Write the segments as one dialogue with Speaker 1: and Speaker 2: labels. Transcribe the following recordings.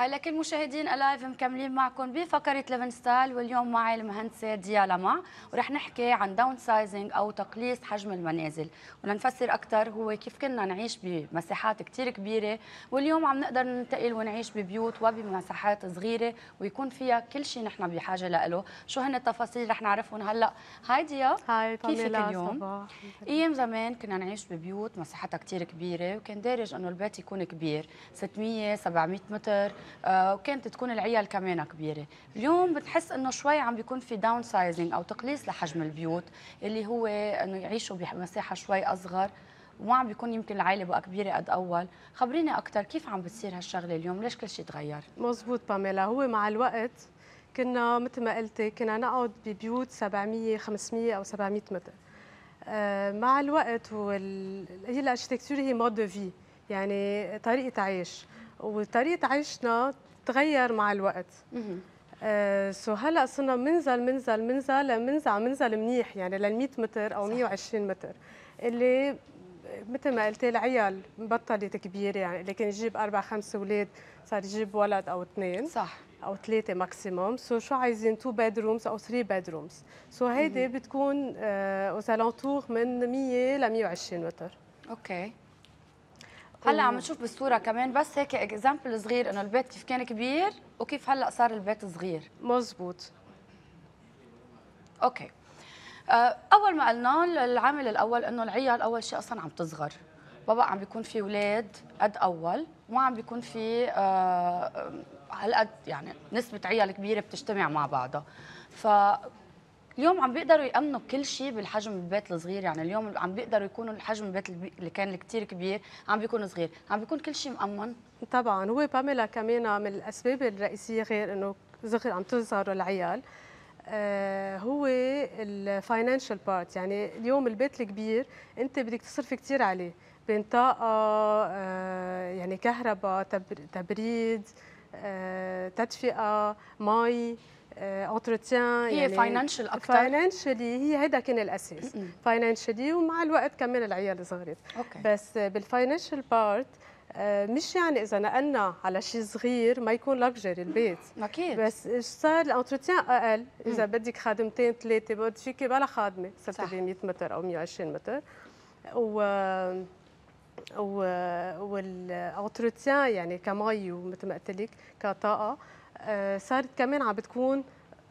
Speaker 1: هلا آه، كل مشاهدين الايف مكملين معكم بفقره ليفن ستايل واليوم معي المهندسه ديالا ورح نحكي عن داون سايزنج او تقليص حجم المنازل ولنفسر اكثر هو كيف كنا نعيش بمساحات كثير كبيره واليوم عم نقدر ننتقل ونعيش ببيوت وبمساحات صغيره ويكون فيها كل شيء نحن بحاجه له شو هن التفاصيل رح نعرفهم هلا هاي ديا هاي كيفك اليوم ايام زمان كنا نعيش ببيوت مساحتها كثير كبيره وكان دارج انه البيت يكون كبير 600 700 متر آه، وكانت تكون العيال كمان كبيره اليوم بتحس انه شوي عم بيكون في داون سايزنج او تقليص لحجم البيوت اللي هو انه يعيشوا بمساحه شوي اصغر وما عم بيكون يمكن العائله بقى كبيره قد اول
Speaker 2: خبريني اكثر كيف عم بتصير هالشغله اليوم ليش كل شيء تغير مزبوط باميلا هو مع الوقت كنا مثل ما قلتي كنا نقعد ببيوت 700 500 او 700 متر آه، مع الوقت وال... هي الاركتكتشر هي مود دو في يعني طريقه عيش وطريقه عيشنا تغير مع الوقت سو آه، هلا صرنا منزل منزل منزل لمنزل منزل منيح يعني لل 100 متر او صح. 120 متر اللي مثل ما قلتي العيال بطلت كبيره يعني اللي كان يجيب اربع خمس اولاد صار يجيب ولد او اثنين صح او ثلاثه ماكسيموم سو شو عايزين تو بيدرومز او ثري بيدرومز سو هيدي بتكون اوزالونتور آه، من 100 ل 120 متر اوكي هلا عم نشوف
Speaker 1: بالصوره كمان بس هيك اكزامبل صغير انه البيت كيف كان كبير وكيف هلا صار البيت صغير مزبوط اوكي آه، اول ما قلنا العامل الاول انه العيال اول شيء اصلا عم تصغر بابا عم بيكون في اولاد قد اول ما عم بيكون في آه، هالقد يعني نسبه عيال كبيره بتجتمع مع بعضها ف اليوم عم بيقدروا يامنوا كل شيء بالحجم البيت الصغير يعني اليوم عم بيقدروا يكونوا الحجم البيت اللي كان كثير كبير عم بيكون صغير عم
Speaker 2: بيكون كل شيء مامن طبعا هو باميلا كمان من الاسباب الرئيسيه غير انه صغير عم تظهر العيال آه، هو الفاينانشال بارت يعني اليوم البيت الكبير انت بدك تصرفي كثير عليه بين طاقه آه، يعني كهرباء تبريد آه، تدفئه مي اونتروتيان آه، هي يعني فاينانشال اكثر فاينانشالي هي هذا كان الاساس فاينانشالي ومع الوقت كمان العيال صغرت أوكي. بس بالفاينانشال آه، بارت مش يعني اذا نقلنا على شيء صغير ما يكون لكجري البيت اكيد بس صار الانتروتيان اقل اذا بدك خادمتين ثلاثه بدك فيكي بلا خادمه صرت ب 100 متر او 120 متر و والاوتروتيان يعني كمي ومثل ما قلت لك كطاقه آه، صارت كمان عم بتكون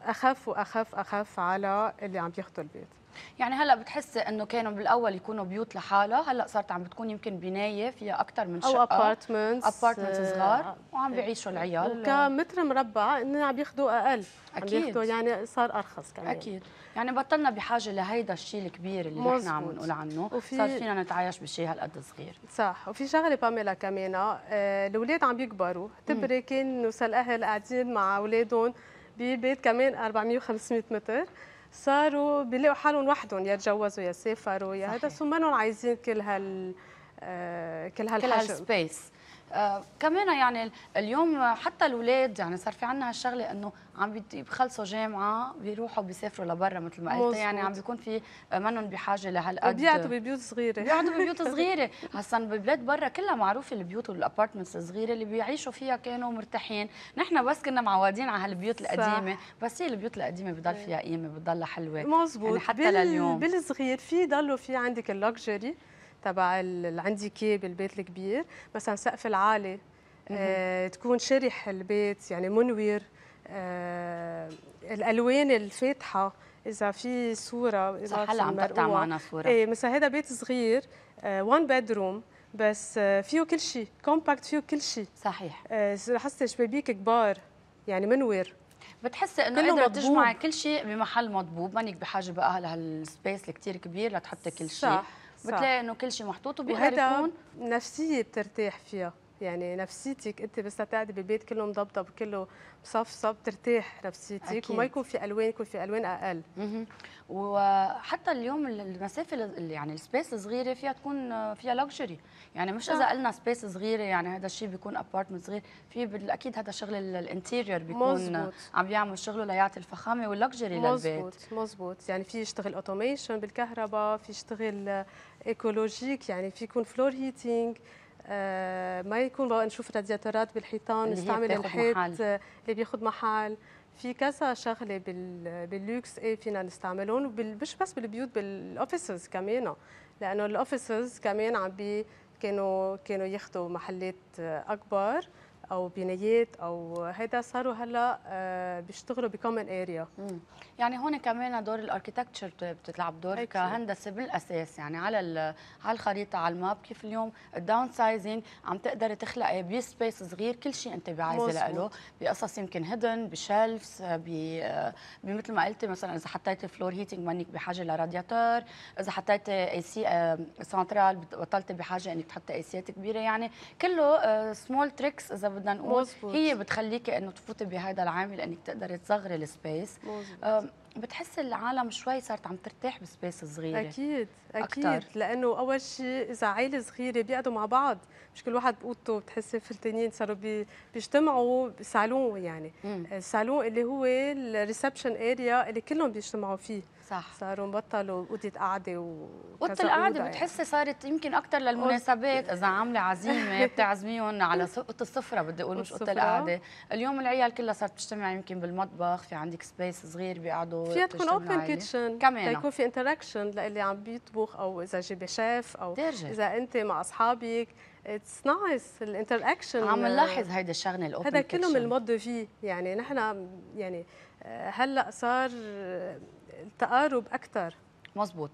Speaker 2: اخف واخف اخف على اللي عم ياخذوا البيت
Speaker 1: يعني هلا بتحس انه كانوا بالاول يكونوا بيوت لحالها هلا صارت عم بتكون يمكن بنايه فيها اكثر من شقه او ابارتمنتس ابارتمنتس صغار وعم بيعيشوا العيال
Speaker 2: كمتر مربع انه عم ياخذوا
Speaker 1: اقل اكيد عم ياخذوا يعني صار ارخص كمان اكيد يعني بطلنا بحاجه لهيدا الشيء الكبير اللي مزبوط. نحن عم نقول عنه وفي... صار فينا نتعايش بشيء هالقد صغير
Speaker 2: صح وفي شغله باميلا كمان آه، الاولاد عم يكبروا تبري كانوا الاهل قاعدين مع اولادهم ببيت كمان 400 500 متر صاروا بيلاقوا حالهم وحدهم يا يتجوزوا يا سافروا يا هذا ثم عايزين كل هال آه كل هالحجم كل هالسبيس
Speaker 1: كمان يعني اليوم حتى الاولاد يعني صار في عندنا هالشغله انه عم بيخلصوا جامعه بيروحوا بيسافروا لبرا مثل ما قلت يعني عم بيكون في منهم بحاجه لهالقد بيقعدوا ببيوت
Speaker 2: صغيره بيقعدوا ببيوت صغيره
Speaker 1: هسا ببلاد برا كلها معروفه البيوت والابارتمنتس الصغيره اللي بيعيشوا فيها كانوا مرتاحين نحن بس كنا معودين على هالبيوت القديمه
Speaker 2: بس هي البيوت القديمه بضل إيه. فيها قيمه بضلها حلوه مزبوط يعني حتى بال... لليوم بالصغير في ضلوا في عندك اللكجري تبع اللي عندي كي بالبيت الكبير مثلا سقف العالي آه، تكون شرح البيت يعني منوير آه، الالوان الفاتحه اذا في صوره اذا صح هلا عم تقطع معنا صوره ايه مثلا هذا بيت صغير وان آه بيدروم بس آه، فيه كل شيء كومباكت فيه كل شيء صحيح لاحظتي شبابيك كبار يعني منوير بتحسي انه قادره تجمع كل
Speaker 1: شيء بمحل مضبوط مانك بحاجه بقى لهالسبيس الكثير كبير لتحطي كل شيء صح بتلاقي انه كل شيء محطوط
Speaker 2: وبيعرفون نفسيه بترتاح فيها يعني نفسيتك انت بس تقعدي بالبيت كله مضبطب كله مصفصف ترتاح نفسيتك أكيد. وما يكون في الوان يكون في الوان اقل مه. وحتى اليوم
Speaker 1: المسافه يعني السبيس الصغيره فيها تكون آه، فيها لكجري يعني مش اذا قلنا سبيس صغيره يعني هذا الشيء بيكون ابارتمنت صغير في بالاكيد هذا شغل الانتيريور بيكون مزبوط. آه، عم
Speaker 2: بيعمل شغله ليعطي الفخامه واللكجري للبيت مزبوط مزبوط يعني في يشتغل اوتوميشن بالكهرباء في يشتغل ايكولوجيك آه، يعني في يكون فلور هيتينج آه، ما يكون بقى نشوف رادياتورات بالحيطان نستعمل الحيط اللي بياخذ محل في كذا شغله باللوكس ايه فينا نستعملهم مش بس بالبيوت بالاوفيسز كمان لانه الاوفيسز كمان عم بي كانوا كانوا ياخذوا محلات اكبر او بنايات او هيدا صاروا هلا آه، بيشتغلوا بكومن اريا يعني هون كمان دور الاركيتكتشر بتلعب دور كهندسه
Speaker 1: بالاساس يعني على على الخريطه على الماب كيف اليوم الداون سايزنج عم تقدري تخلقي بسبيس صغير كل شيء انت بعايزه له بقصص يمكن هيدن بشلفز آه، بمثل ما قلتي مثلا اذا حطيتي فلور هيتنج منك بحاجه لرادياتور اذا حطيتي اي سي سنترال بطلتي بحاجه انك تحطي اي سيات كبيره يعني كله سمول آه، تريكس اذا بدنا نقول مزبوط. هي بتخليكي انه تفوتي بهذا العامل انك تقدري
Speaker 2: تصغري السبيس بتحس العالم شوي صارت عم ترتاح بسبيس صغيره اكيد اكيد أكتر. لانه اول شيء اذا عائله صغيره بيقعدوا مع بعض مش كل واحد بقوته بتحسي في صاروا بي... بيجتمعوا بصالون يعني السالون الصالون اللي هو الريسبشن اريا اللي كلهم بيجتمعوا فيه صح صاروا بطلوا اوضه قعده اوضه القعده يعني. بتحسي صارت يمكن اكثر للمناسبات اذا عامله عزيمه
Speaker 1: بتعزميهم على اوضه السفره بدي اقول مش اوضه القعده اليوم العيال كلها صارت تجتمع يمكن بالمطبخ في عندك سبيس صغير بيقعدوا فيها تكون اوبن كيتشن كمان يكون في
Speaker 2: انتراكشن للي عم بيطبخ او اذا جيبي شيف او ترجع. اذا انت مع اصحابك اتس نايس الانتراكشن عم نلاحظ هيدا
Speaker 1: الشغله الاوبن هذا كله من
Speaker 2: المود في يعني نحن يعني آه، هلا صار التقارب اكثر
Speaker 1: مزبوط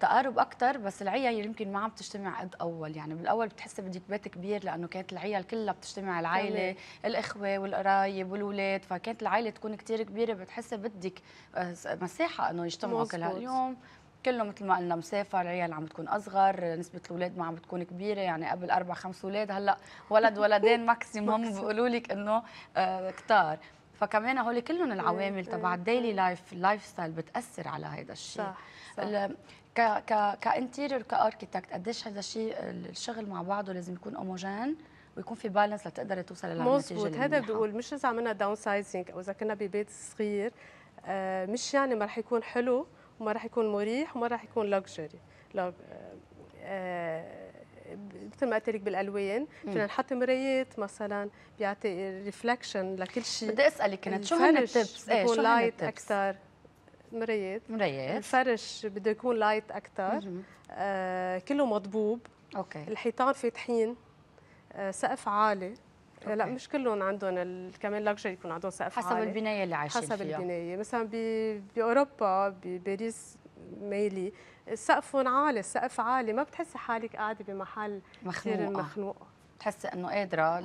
Speaker 1: تقارب اكثر آه، بس العيال يمكن ما عم تجتمع قد اول يعني بالاول بتحسي بدك بيت كبير لانه كانت العيال كلها بتجتمع العائله الاخوه والقرايب والولاد فكانت العائله تكون كثير كبيره بتحسي بدك آه، مساحه انه يجتمعوا كل هاليوم كله مثل ما قلنا مسافر العيال عم تكون اصغر نسبه الاولاد ما عم بتكون كبيره يعني قبل اربع خمس اولاد هلا ولد ولدين ماكسيموم بيقولوا لك انه آه، كتار فكمان هول كلهم إيه، العوامل إيه، تبع الديلي لايف اللايف ستايل بتاثر على هذا الشيء صح, صح. ك ك كانتيريور كاركتكت قديش هذا الشيء الشغل مع بعضه لازم يكون اوموجين ويكون في بالانس لتقدري توصلي للنتيجه مضبوط هذا بدي
Speaker 2: اقول مش اذا عملنا داون سايزنج او اذا كنا ببيت صغير آه، مش يعني ما راح يكون حلو وما راح يكون مريح وما راح يكون لكجري مثل ما قلت لك بالالوان فينا نحط مرايات مثلا بيعطي ريفلكشن لكل شيء بدي اسالك كنت شو هن التبس؟ ايه شو لايت اكثر مرايات مرايات الفرش بده يكون لايت اكثر آه كله مضبوب اوكي الحيطان فاتحين آه سقف عالي آه، أوكي. لا مش كلهم عندهم كمان لكجري يكون عندهم سقف حسب عالي. البنايه اللي عايشين حسب فيها حسب البنايه مثلا باوروبا بباريس ميلي سقفهم عالي السقف عالي ما بتحسي حالك قاعده بمحل كثير مخنوق
Speaker 1: بتحسي انه قادره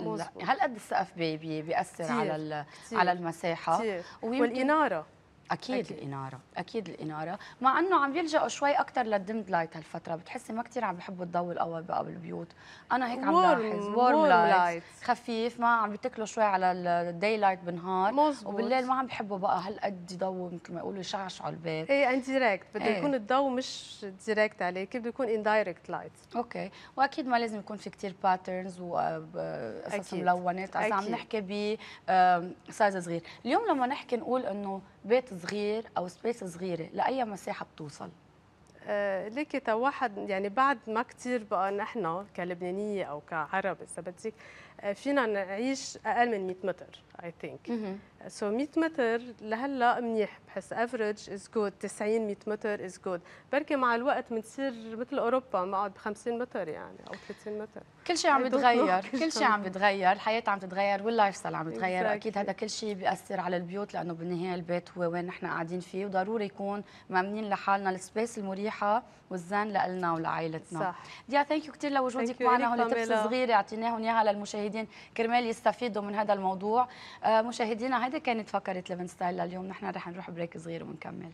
Speaker 1: هل قد السقف بيأثر على على المساحه كتير. والاناره أكيد, اكيد الاناره اكيد الاناره مع انه عم يلجأوا شوي اكثر للدم لايت هالفتره بتحسي ما كثير عم بحبوا الضوء الاول بقى بالبيوت انا هيك عم لاحظ وورم لايت خفيف ما عم بتكلوا شوي على الداي لايت بالنهار مزبوط. وبالليل ما عم بحبوا بقى هالقد ضوء مثل ما يقولوا يشعشعوا البيت ايه
Speaker 2: انديركت بده إيه. يكون الضوء مش دايركت عليك بده يكون اندايركت لايت اوكي واكيد ما لازم يكون في كثير باترنز
Speaker 1: وقصص ملونات اذا عم نحكي ب سايز صغير اليوم لما نحكي
Speaker 2: نقول انه بيت صغير او سبيس صغيره لاي مساحه بتوصل آه ليكي واحد يعني بعد ما كثير بقى نحن كلبنانيه او كعرب اذا بدك آه، فينا نعيش اقل من 100 متر اي ثينك سو so 100 متر لهلا منيح بحس افريج از جود 90 100 متر از جود بركي مع الوقت بنصير مثل اوروبا بنقعد ب 50 متر يعني او 30 متر كل شيء عم بيتغير كل شيء عم
Speaker 1: بيتغير الحياه عم تتغير واللايف ستايل عم exactly. اكيد هذا كل شيء بياثر على البيوت لانه بالنهايه البيت هو وين نحن قاعدين فيه وضروري يكون مامنين لحالنا السبيس المريحه والزان لنا ولعائلتنا صح ديا ثانك يو كثير لوجودك معنا هون تبس صغيره اعطيناهم اياها للمشاهدين كرمال يستفيدوا من هذا الموضوع آه، مشاهدينا هذا كانت فقره ليفن ستايل لليوم نحن رح نروح بريك صغير ونكمل